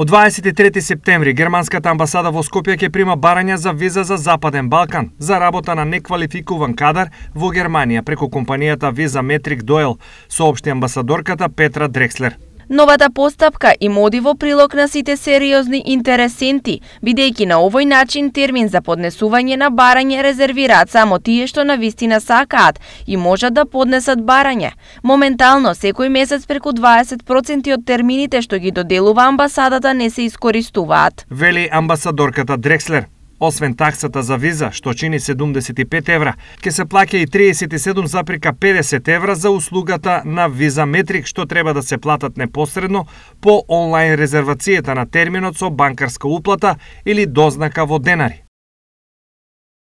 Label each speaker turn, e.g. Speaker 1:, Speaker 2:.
Speaker 1: Од 23 септември германската амбасада во Скопје ќе прима барања за виза за Западен Балкан за работа на неквалификуван кадар во Германија преку компанијата Visa Metric Doel, соопшти амбасадорката Петра Дрекслер.
Speaker 2: Новата постапка и моди во прилог на сите сериозни интересенти, бидејќи на овој начин термин за поднесување на барање резервираат само тие што на вистина сакаат и можат да поднесат барање. Моментално, секој месец преку 20% од термините што ги доделува амбасадата не се искористуваат.
Speaker 1: Вели амбасадорката Дрекслер. Освен таксата за виза, што чини 75 евра, ќе се плаќа и 37,50 евра за услугата на Виза Метрик, што треба да се платат непосредно по
Speaker 3: онлайн резервацијата на терминот со банкарска уплата или дознака во денари.